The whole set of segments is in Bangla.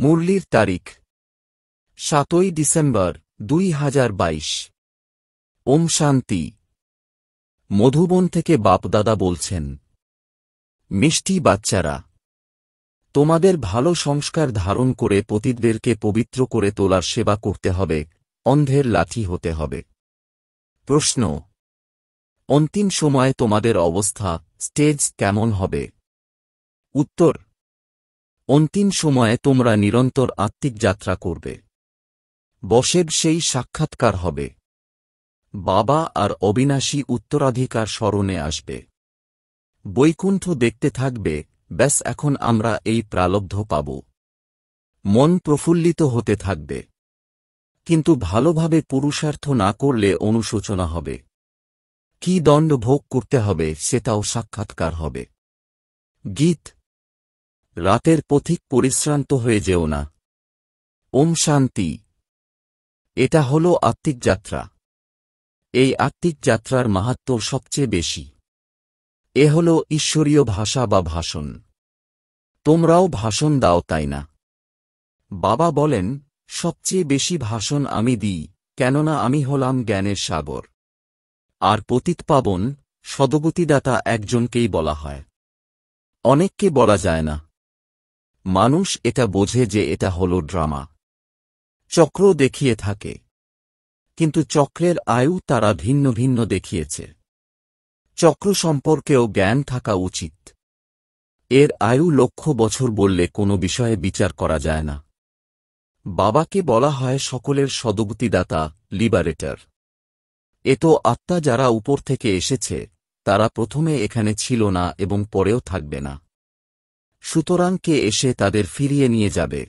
মুরলির তারিখ সাতই ডিসেম্বর দুই হাজার বাইশ ওম শান্তি মধুবন থেকে বাপদাদা বলছেন মিষ্টি বাচ্চারা তোমাদের ভালো সংস্কার ধারণ করে পতিতদেরকে পবিত্র করে তোলার সেবা করতে হবে অন্ধের লাঠি হতে হবে প্রশ্ন অন্তিম সময়ে তোমাদের অবস্থা স্টেজ কেমন হবে উত্তর অন্তিম সময়ে তোমরা নিরন্তর আত্মিক যাত্রা করবে বসের সেই সাক্ষাৎকার হবে বাবা আর অবিনাশী উত্তরাধিকার স্মরণে আসবে বৈকুণ্ঠ দেখতে থাকবে ব্যাস এখন আমরা এই প্রালব্ধ পাব মন প্রফুল্লিত হতে থাকবে কিন্তু ভালোভাবে পুরুষার্থ না করলে অনুশোচনা হবে কি দণ্ড ভোগ করতে হবে সেটাও সাক্ষাৎকার হবে গীত রাতের পথিক পরিশ্রান্ত হয়ে যেও না ওম শান্তি এটা হল আত্মিক যাত্রা এই আত্মিক যাত্রার মাহাত্ম সবচেয়ে বেশি এ হল ঈশ্বরীয় ভাষা বা ভাষণ তোমরাও ভাষণ দাও তাই না বাবা বলেন সবচেয়ে বেশি ভাষণ আমি দিই কেননা আমি হলাম জ্ঞানের সাগর আর পতিত পাবন সদগতিদাতা একজনকেই বলা হয় অনেককে বলা যায় না মানুষ এটা বোঝে যে এটা হল ড্রামা চক্র দেখিয়ে থাকে কিন্তু চক্রের আয়ু তারা ভিন্ন ভিন্ন দেখিয়েছে চক্র সম্পর্কেও জ্ঞান থাকা উচিত এর আয়ু লক্ষ বছর বললে কোনো বিষয়ে বিচার করা যায় না বাবাকে বলা হয় সকলের সদগতিদাতা লিবারেটর এ তো আত্মা যারা উপর থেকে এসেছে তারা প্রথমে এখানে ছিল না এবং পরেও থাকবে না সুতরাং কে এসে তাদের ফিরিয়ে নিয়ে যাবে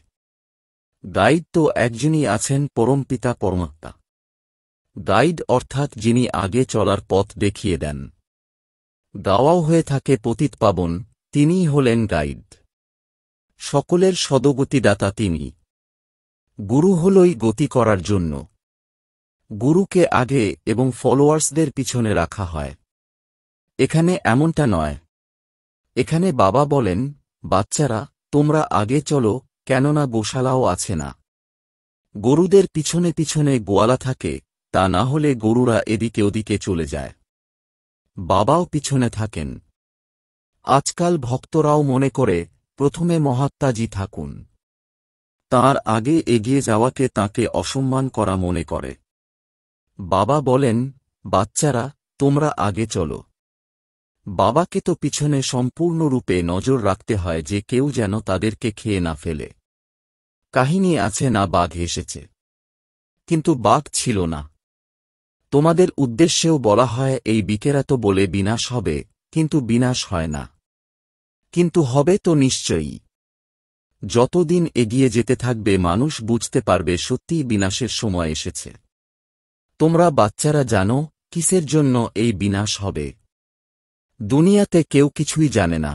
দায়িত্ব একজনই আছেন পরম পিতা পরমাত্মা গাইড অর্থাৎ যিনি আগে চলার পথ দেখিয়ে দেন দাওয়াও হয়ে থাকে পতিত পাবন তিনিই হলেন গাইড সকলের সদগতিদাতা তিনি গুরু হলই গতি করার জন্য গুরুকে আগে এবং ফলোয়ার্সদের পিছনে রাখা হয় এখানে এমনটা নয় এখানে বাবা বলেন বাচ্চারা তোমরা আগে চলো কেননা গোশালাও আছে না গরুদের পিছনে পিছনে গোয়ালা থাকে তা না হলে গরুরা এদিকে ওদিকে চলে যায় বাবাও পিছনে থাকেন আজকাল ভক্তরাও মনে করে প্রথমে মহাত্মাজি থাকুন তার আগে এগিয়ে যাওয়াকে তাকে অসম্মান করা মনে করে বাবা বলেন বাচ্চারা তোমরা আগে চলো বাবাকে তো পিছনে সম্পূর্ণরূপে নজর রাখতে হয় যে কেউ যেন তাদেরকে খেয়ে না ফেলে কাহিনী আছে না বাঘ এসেছে কিন্তু বাঘ ছিল না তোমাদের উদ্দেশ্যেও বলা হয় এই বিকেরা তো বলে বিনাশ হবে কিন্তু বিনাশ হয় না কিন্তু হবে তো নিশ্চয়ই যতদিন এগিয়ে যেতে থাকবে মানুষ বুঝতে পারবে সত্যিই বিনাশের সময় এসেছে তোমরা বাচ্চারা জানো কিসের জন্য এই বিনাশ হবে দুনিয়াতে কেউ কিছুই জানে না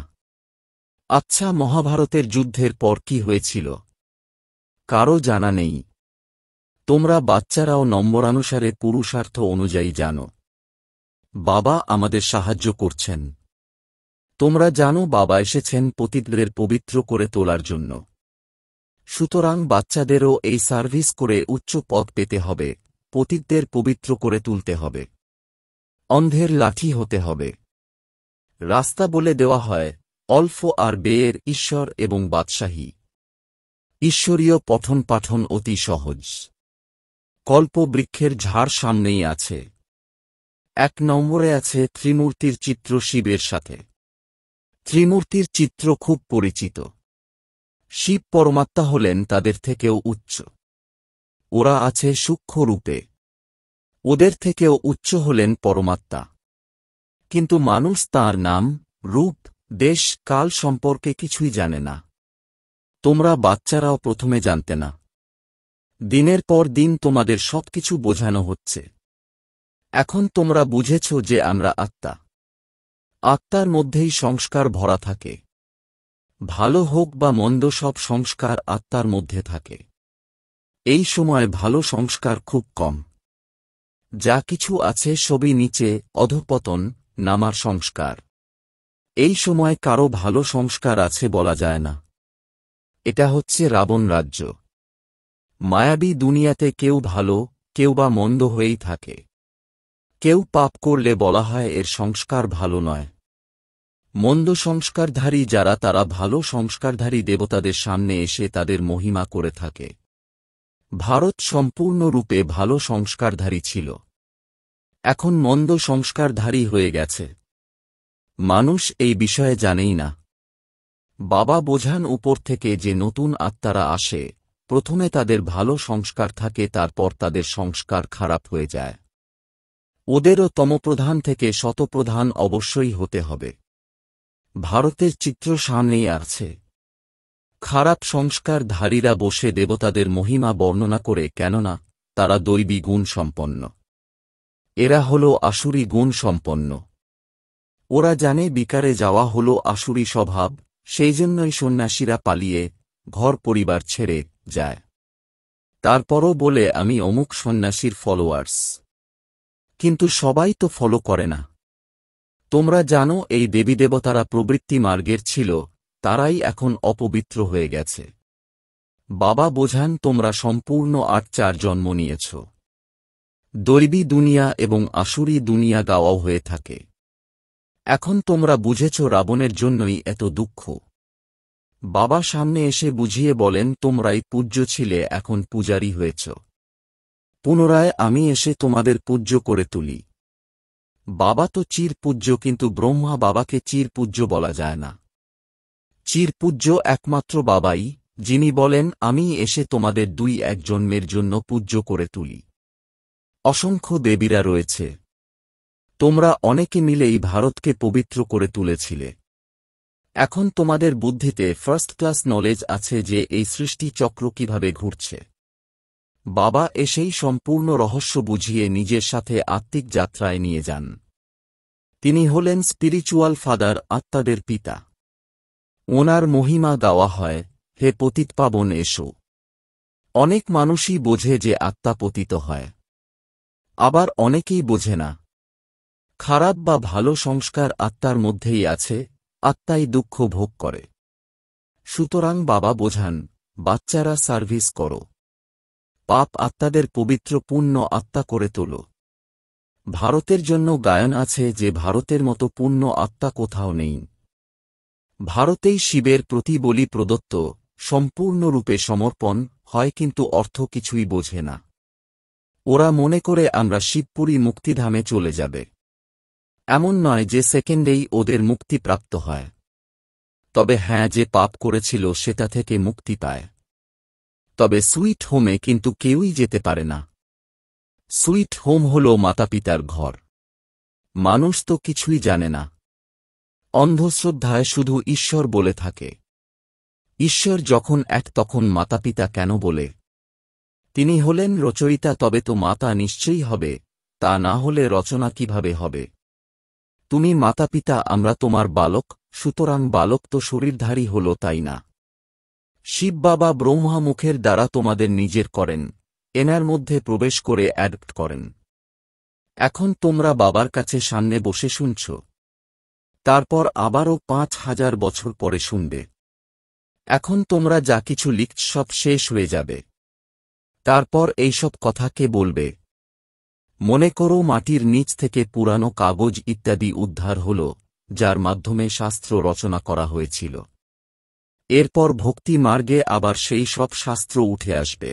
আচ্ছা মহাভারতের যুদ্ধের পর কি হয়েছিল কারও জানা নেই তোমরা বাচ্চারাও নম্বরানুসারে পুরুষার্থ অনুযায়ী জানো বাবা আমাদের সাহায্য করছেন তোমরা জানো বাবা এসেছেন পতিতদের পবিত্র করে তোলার জন্য সুতরাং বাচ্চাদেরও এই সার্ভিস করে উচ্চ পদ পেতে হবে পতিতদের পবিত্র করে তুলতে হবে অন্ধের লাঠি হতে হবে রাস্তা বলে দেওয়া হয় অল্প আর বেয়ের ঈশ্বর এবং বাদশাহী ঈশ্বরীয় পঠন পাঠন অতি সহজ কল্পবৃক্ষের ঝাড় সামনেই আছে এক নম্বরে আছে ত্রিমূর্তির চিত্র শিবের সাথে ত্রিমূর্তির চিত্র খুব পরিচিত শিব পরমাত্মা হলেন তাদের থেকেও উচ্চ ওরা আছে সূক্ষ্ম রূপে ওদের থেকেও উচ্চ হলেন পরমাত্মা কিন্তু মানুষ তার নাম রূপ দেশ কাল সম্পর্কে কিছুই জানে না তোমরা বাচ্চারাও প্রথমে জানতে না দিনের পর দিন তোমাদের সবকিছু বোঝানো হচ্ছে এখন তোমরা বুঝেছ যে আমরা আত্মা আত্মার মধ্যেই সংস্কার ভরা থাকে ভালো হোক বা মন্দ সব সংস্কার আত্মার মধ্যে থাকে এই সময় ভালো সংস্কার খুব কম যা কিছু আছে সবই নিচে অধপতন নামার সংস্কার এই সময় কারো ভালো সংস্কার আছে বলা যায় না এটা হচ্ছে রাবণ রাজ্য মায়াবী দুনিয়াতে কেউ ভালো কেউ বা মন্দ হয়েই থাকে কেউ পাপ করলে বলা হয় এর সংস্কার ভালো নয় মন্দ সংস্কারধারী যারা তারা ভালো সংস্কারধারী দেবতাদের সামনে এসে তাদের মহিমা করে থাকে ভারত সম্পূর্ণরূপে ভালো সংস্কারধারী ছিল এখন মন্দ সংস্কারধারী হয়ে গেছে মানুষ এই বিষয়ে জানেই না বাবা বোঝান উপর থেকে যে নতুন আত্মারা আসে প্রথমে তাদের ভালো সংস্কার থাকে তারপর তাদের সংস্কার খারাপ হয়ে যায় ওদেরও তমপ্রধান থেকে শতপ্রধান অবশ্যই হতে হবে ভারতের চিত্র সামনেই আছে খারাপ সংস্কারধারীরা বসে দেবতাদের মহিমা বর্ণনা করে কেননা তারা দৈবী গুণ সম্পন্ন এরা হল আশুরি গুণ সম্পন্ন ওরা জানে বিকারে যাওয়া হল আশুরি স্বভাব সেই জন্যই সন্ন্যাসীরা পালিয়ে ঘর পরিবার ছেড়ে যায় তারপরও বলে আমি অমুক সন্ন্যাসীর ফলোয়ার্স কিন্তু সবাই তো ফলো করে না তোমরা জানো এই দেবীদেবতারা প্রবৃত্তি মার্গের ছিল তারাই এখন অপবিত্র হয়ে গেছে বাবা বোঝান তোমরা সম্পূর্ণ আট চার জন্ম নিয়েছ দরিবি দুনিয়া এবং আসুরি দুনিয়া গাওয়াও হয়ে থাকে এখন তোমরা বুঝেছ রাবণের জন্যই এত দুঃখ বাবা সামনে এসে বুঝিয়ে বলেন তোমরাই পূজ্য ছিলে এখন পূজারি হয়েছ পুনরায় আমি এসে তোমাদের পূজ্য করে তুলি বাবা তো চিরপূজ্য কিন্তু ব্রহ্মা বাবাকে চিরপূজ্য বলা যায় না চিরপূজ্য একমাত্র বাবাই যিনি বলেন আমি এসে তোমাদের দুই এক জন্মের জন্য পূজ্য করে তুলি অসংখ্য দেবীরা রয়েছে তোমরা অনেকে মিলেই ভারতকে পবিত্র করে তুলেছিলে এখন তোমাদের বুদ্ধিতে ফার্স্ট ক্লাস নলেজ আছে যে এই সৃষ্টি চক্র কিভাবে ঘুরছে বাবা এসেই সম্পূর্ণ রহস্য বুঝিয়ে নিজের সাথে আত্মিক যাত্রায় নিয়ে যান তিনি হলেন স্পিরিচুয়াল ফাদার আত্মাদের পিতা ওনার মহিমা গাওয়া হয় হে পতিত পাবন এসো অনেক মানুষই বোঝে যে আত্মা পতিত হয় আবার অনেকেই বোঝে না খারাপ বা ভালো সংস্কার আত্মার মধ্যেই আছে আত্মাই দুঃখ ভোগ করে সুতরাং বাবা বোঝান বাচ্চারা সার্ভিস করো পাপ আত্মাদের পবিত্র পূর্ণ আত্মা করে তোল ভারতের জন্য গায়ন আছে যে ভারতের মতো পূর্ণ আত্মা কোথাও নেই ভারতেই শিবের প্রতি বলি প্রদত্ত সম্পূর্ণরূপে সমর্পণ হয় কিন্তু অর্থ কিছুই বোঝে না ওরা মনে করে আমরা শিবপুরী মুক্তিধামে চলে যাবে এমন নয় যে সেকেন্ডেই ওদের মুক্তিপ্রাপ্ত হয় তবে হ্যাঁ যে পাপ করেছিল সেটা থেকে মুক্তি পায় তবে সুইট হোমে কিন্তু কেউই যেতে পারে না সুইট হোম হল মাতাপিতার ঘর মানুষ তো কিছুই জানে না অন্ধশ্রদ্ধায় শুধু ঈশ্বর বলে থাকে ঈশ্বর যখন এক তখন মাতাপিতা কেন বলে তিনি হলেন রচয়িতা তবে তো মাতা নিশ্চয়ই হবে তা না হলে রচনা কিভাবে হবে তুমি মাতা পিতা আমরা তোমার বালক সুতরাং বালক তো শরীরধারী হল তাই না শিব বাবা ব্রহ্মা মুখের দ্বারা তোমাদের নিজের করেন এনার মধ্যে প্রবেশ করে অ্যাডপ্ট করেন এখন তোমরা বাবার কাছে সামনে বসে শুনছ তারপর আবারও পাঁচ হাজার বছর পরে শুনবে এখন তোমরা যা কিছু লিখছ সব শেষ হয়ে যাবে তারপর এইসব কথা কে বলবে মনে করো মাটির নিচ থেকে পুরানো কাগজ ইত্যাদি উদ্ধার হল যার মাধ্যমে শাস্ত্র রচনা করা হয়েছিল এরপর ভক্তি মার্গে আবার সেই সব শাস্ত্র উঠে আসবে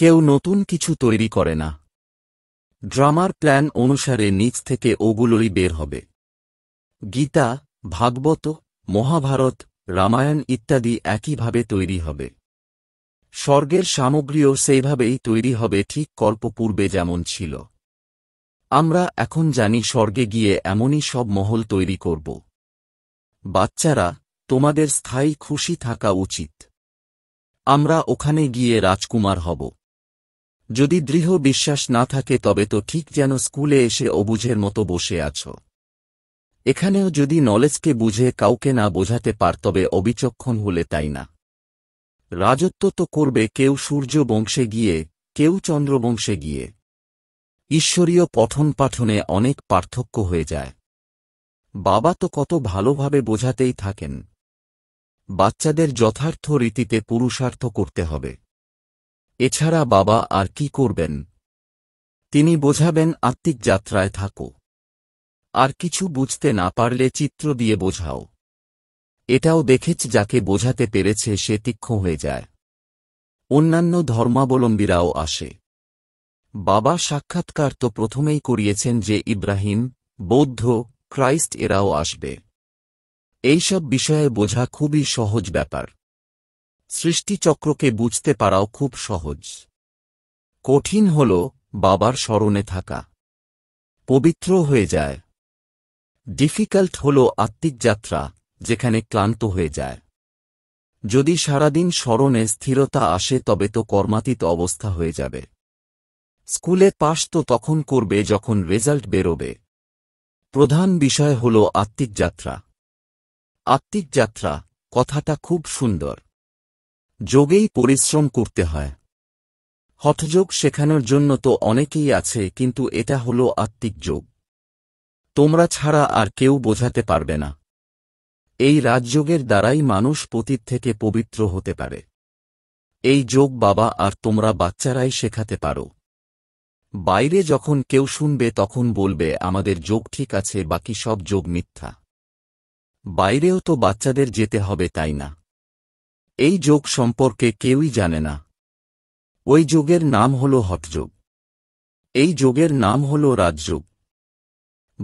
কেউ নতুন কিছু তৈরি করে না ড্রামার প্ল্যান অনুসারে নিচ থেকে ওগুলোই বের হবে গীতা ভাগবত মহাভারত রামায়ণ ইত্যাদি একইভাবে তৈরি হবে স্বর্গের সামগ্রীও সেইভাবেই তৈরি হবে ঠিক কল্পপূর্বে যেমন ছিল আমরা এখন জানি স্বর্গে গিয়ে এমনই সব মহল তৈরি করব বাচ্চারা তোমাদের স্থায়ী খুশি থাকা উচিত আমরা ওখানে গিয়ে রাজকুমার হব যদি দৃঢ় বিশ্বাস না থাকে তবে তো ঠিক যেন স্কুলে এসে অবুঝের মতো বসে আছো এখানেও যদি নলেজকে বুঝে কাউকে না বোঝাতে পার তবে অবিচক্ষণ হলে তাই না রাজত্ব তো করবে কেউ সূর্য বংশে গিয়ে কেউ চন্দ্রবংশে গিয়ে ঈশ্বরীয় পঠন পাঠনে অনেক পার্থক্য হয়ে যায় বাবা তো কত ভালোভাবে বোঝাতেই থাকেন বাচ্চাদের যথার্থ রীতিতে পুরুষার্থ করতে হবে এছাড়া বাবা আর কি করবেন তিনি বোঝাবেন আত্মিক যাত্রায় থাকো আর কিছু বুঝতে না পারলে চিত্র দিয়ে বোঝাও এটাও দেখেছ যাকে বোঝাতে পেরেছে সে তীক্ষ্ণ হয়ে যায় অন্যান্য ধর্মাবলম্বীরাও আসে বাবা সাক্ষাৎকার তো প্রথমেই করিয়েছেন যে ইব্রাহিম বৌদ্ধ ক্রাইস্ট এরাও আসবে এইসব বিষয়ে বোঝা খুবই সহজ ব্যাপার সৃষ্টিচক্রকে বুঝতে পারাও খুব সহজ কঠিন হল বাবার স্মরণে থাকা পবিত্র হয়ে যায় ডিফিকাল্ট হল আত্মিক যাত্রা যেখানে ক্লান্ত হয়ে যায় যদি সারাদিন স্মরণে স্থিরতা আসে তবে তো কর্মাতীত অবস্থা হয়ে যাবে স্কুলে পাশ তো তখন করবে যখন রেজাল্ট বেরোবে প্রধান বিষয় হল আত্মিক যাত্রা আত্মিক যাত্রা কথাটা খুব সুন্দর যোগেই পরিশ্রম করতে হয় হঠযোগ শেখানোর জন্য তো অনেকেই আছে কিন্তু এটা হল আত্মিক যোগ তোমরা ছাড়া আর কেউ বোঝাতে পারবে না এই রাজযোগের দ্বারাই মানুষ পতীত থেকে পবিত্র হতে পারে এই যোগ বাবা আর তোমরা বাচ্চারাই শেখাতে পারো বাইরে যখন কেউ শুনবে তখন বলবে আমাদের যোগ ঠিক আছে বাকি সব যোগ মিথ্যা বাইরেও তো বাচ্চাদের যেতে হবে তাই না এই যোগ সম্পর্কে কেউই জানে না ওই যোগের নাম হল হটযোগ এই যোগের নাম হল রাজযোগ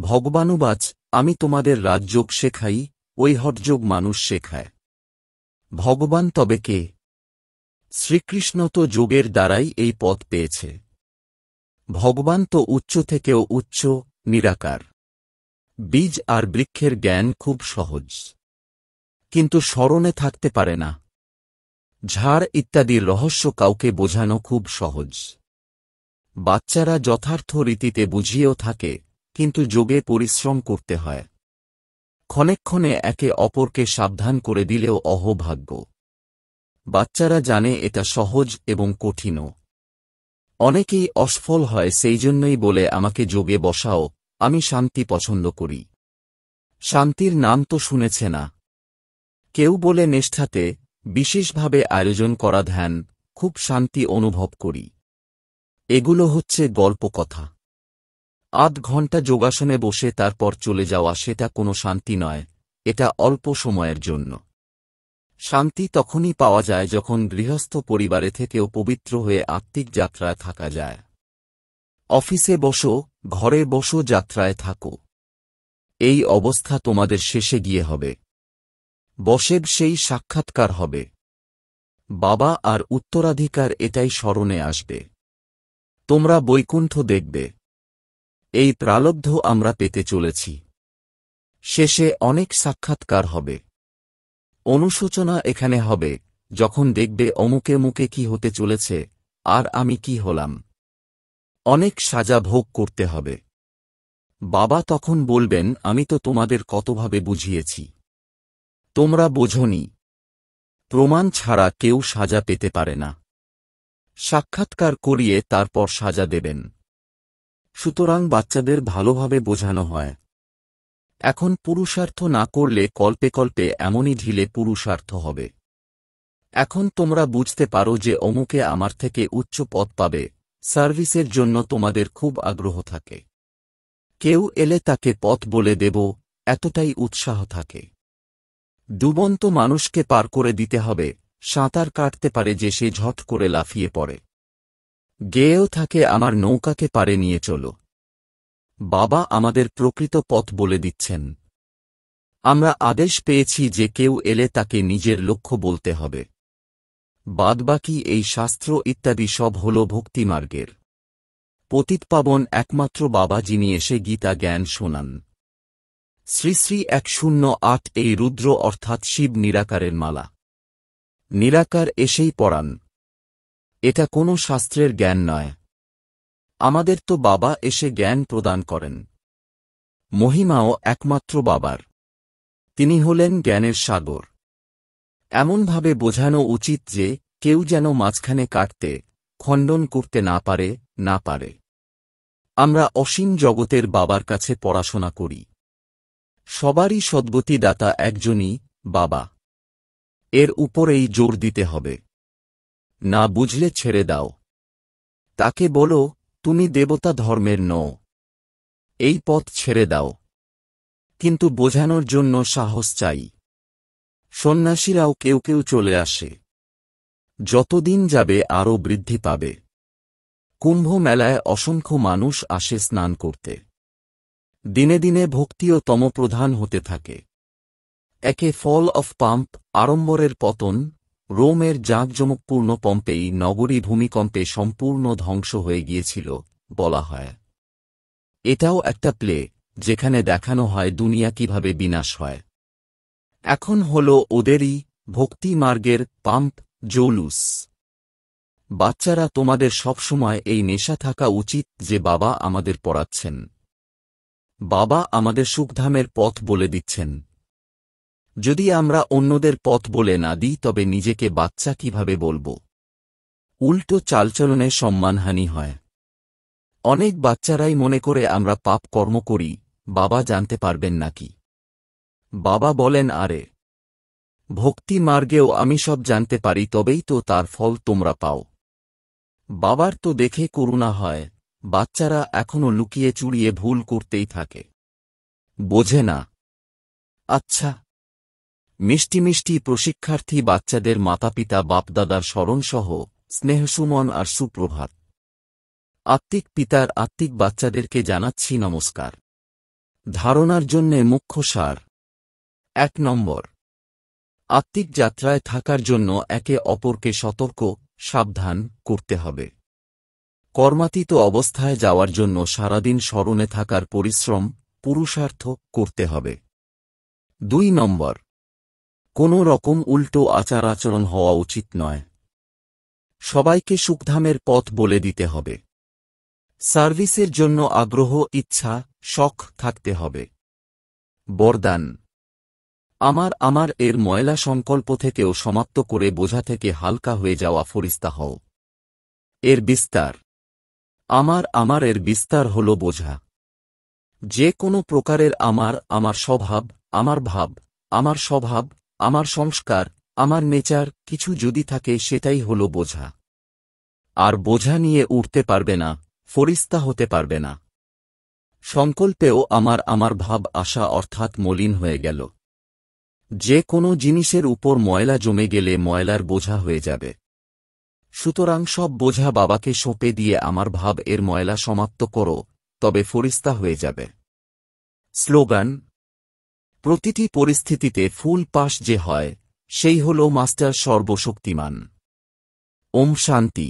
ভগবানুবাচ আমি তোমাদের রাজযোগ শেখাই ওই হটযোগ মানুষ শেখায় ভগবান তবে কে শ্রীকৃষ্ণ তো যোগের দ্বারাই এই পথ পেয়েছে ভগবান তো উচ্চ থেকেও উচ্চ নিরাকার বীজ আর বৃক্ষের জ্ঞান খুব সহজ কিন্তু স্মরণে থাকতে পারে না ঝাড় ইত্যাদির রহস্য কাউকে বোঝানো খুব সহজ বাচ্চারা যথার্থ রীতিতে বুঝিয়েও থাকে কিন্তু যোগে পরিশ্রম করতে হয় ক্ষণেক্ষণে একে অপরকে সাবধান করে দিলেও অহভাগ্য বাচ্চারা জানে এটা সহজ এবং কঠিনও অনেকেই অসফল হয় সেই জন্যই বলে আমাকে যোগে বসাও আমি শান্তি পছন্দ করি শান্তির নাম তো শুনেছে না কেউ বলে নিষ্ঠাতে বিশেষভাবে আয়োজন করা ধ্যান খুব শান্তি অনুভব করি এগুলো হচ্ছে গল্পকথা আধ ঘণ্টা যোগাসনে বসে তারপর চলে যাওয়া সেটা কোনো শান্তি নয় এটা অল্প সময়ের জন্য শান্তি তখনই পাওয়া যায় যখন গৃহস্থ পরিবারে থেকেও পবিত্র হয়ে আত্মিক যাত্রায় থাকা যায় অফিসে বসো ঘরে বসো যাত্রায় থাকো এই অবস্থা তোমাদের শেষে গিয়ে হবে বসেব সেই সাক্ষাৎকার হবে বাবা আর উত্তরাধিকার এটাই স্মরণে আসবে তোমরা বৈকুণ্ঠ দেখবে এই প্রালব্ধ আমরা পেতে চলেছি শেষে অনেক সাক্ষাৎকার হবে অনুশোচনা এখানে হবে যখন দেখবে অমুকে মুকে কি হতে চলেছে আর আমি কি হলাম অনেক সাজা ভোগ করতে হবে বাবা তখন বলবেন আমি তো তোমাদের কতভাবে বুঝিয়েছি তোমরা বোঝনি প্রমাণ ছাড়া কেউ সাজা পেতে পারে না সাক্ষাৎকার করিয়ে তারপর সাজা দেবেন সুতরাং বাচ্চাদের ভালোভাবে বোঝানো হয় এখন পুরুষার্থ না করলে কল্পে কল্পে এমনই ঢিলে পুরুষার্থ হবে এখন তোমরা বুঝতে পারো যে অমুকে আমার থেকে উচ্চ পদ পাবে সার্ভিসের জন্য তোমাদের খুব আগ্রহ থাকে কেউ এলে তাকে পথ বলে দেব এতটাই উৎসাহ থাকে ডুবন্ত মানুষকে পার করে দিতে হবে সাঁতার কাটতে পারে যে সে ঝট করে লাফিয়ে পড়ে গেয়েও থাকে আমার নৌকাকে পারে নিয়ে চলো বাবা আমাদের প্রকৃত পথ বলে দিচ্ছেন আমরা আদেশ পেয়েছি যে কেউ এলে তাকে নিজের লক্ষ্য বলতে হবে বাদবাকি এই শাস্ত্র ইত্যাদি সব হল ভক্তিমার্গের পতিতপাবন একমাত্র বাবা যিনি এসে গীতা জ্ঞান শোনান শ্রী শ্রী এক শূন্য আট এই রুদ্র অর্থাৎ শিব নিরাকারের মালা নিরাকার এসেই পড়ান এটা কোনো শাস্ত্রের জ্ঞান নয় আমাদের তো বাবা এসে জ্ঞান প্রদান করেন মহিমাও একমাত্র বাবার তিনি হলেন জ্ঞানের সাগর এমনভাবে বোঝানো উচিত যে কেউ যেন মাঝখানে কাটতে খণ্ডন করতে না পারে না পারে আমরা অসীম জগতের বাবার কাছে পড়াশোনা করি সবারই দাতা একজনই বাবা এর উপরেই জোর দিতে হবে না বুঝলে ছেড়ে দাও তাকে বলো তুমি দেবতা ধর্মের নও এই পথ ছেড়ে দাও কিন্তু বোঝানোর জন্য সাহস চাই সন্ন্যাসীরাও কেউ কেউ চলে আসে যতদিন যাবে আরও বৃদ্ধি পাবে কুম্ভ মেলায় অসংখ্য মানুষ আসে স্নান করতে দিনে দিনে ভক্তিও তমপ্রধান হতে থাকে একে ফল অফ পাম্প আড়ম্বরের পতন রোমের জাঁকজমকপূর্ণ পম্পেই নগরী ভূমিকম্পে সম্পূর্ণ ধ্বংস হয়ে গিয়েছিল বলা হয় এটাও একটা প্লে যেখানে দেখানো হয় দুনিয়া কিভাবে বিনাশ হয় এখন হল ওদেরই ভক্তি মার্গের পাম্প জৌলুস বাচ্চারা তোমাদের সবসময় এই নেশা থাকা উচিত যে বাবা আমাদের পড়াচ্ছেন বাবা আমাদের সুখধামের পথ বলে দিচ্ছেন যদি আমরা অন্যদের পথ বলে না দিই তবে নিজেকে বাচ্চা কিভাবে বলবো উল্টো চালচলনে সম্মানহানি হয় অনেক বাচ্চারাই মনে করে আমরা পাপ কর্ম করি বাবা জানতে পারবেন নাকি বাবা বলেন আরে ভক্তি মার্গেও আমি সব জানতে পারি তবেই তো তার ফল তোমরা পাও বাবার তো দেখে করুণা হয় বাচ্চারা এখনও লুকিয়ে চুড়িয়ে ভুল করতেই থাকে বোঝে না আচ্ছা মিষ্টি মিষ্টি প্রশিক্ষার্থী বাচ্চাদের মাতাপিতা বাপদাদার স্মরণসহ স্নেহসুমন আর সুপ্রভাত আত্মিক পিতার আত্মিক বাচ্চাদেরকে জানাচ্ছি নমস্কার ধারণার জন্যে মুখ্য সার এক নম্বর আত্মিক যাত্রায় থাকার জন্য একে অপরকে সতর্ক সাবধান করতে হবে কর্মাতীত অবস্থায় যাওয়ার জন্য সারাদিন স্মরণে থাকার পরিশ্রম পুরুষার্থ করতে হবে দুই নম্বর কোনো রকম উল্টো আচার আচরণ হওয়া উচিত নয় সবাইকে সুখধামের পথ বলে দিতে হবে সার্ভিসের জন্য আগ্রহ ইচ্ছা শখ থাকতে হবে বরদান আমার আমার এর ময়লা সংকল্প থেকেও সমাপ্ত করে বোঝা থেকে হালকা হয়ে যাওয়া ফরিস্তা হও এর বিস্তার আমার আমার এর বিস্তার হল বোঝা যে কোনো প্রকারের আমার আমার স্বভাব আমার ভাব আমার স্বভাব আমার সংস্কার আমার নেচার কিছু যদি থাকে সেটাই হল বোঝা আর বোঝা নিয়ে উঠতে পারবে না ফরিস্তা হতে পারবে না সংকল্পেও আমার আমার ভাব আশা অর্থাৎ মলিন হয়ে গেল যে কোনো জিনিসের উপর ময়লা জমে গেলে ময়লার বোঝা হয়ে যাবে সুতরাং সব বোঝা বাবাকে সঁপে দিয়ে আমার ভাব এর ময়লা সমাপ্ত করো তবে ফরিস্তা হয়ে যাবে স্লোগান প্রতিটি পরিস্থিতিতে ফুল পাশ যে হয় সেই হল মাস্টার সর্বশক্তিমান ওম শান্তি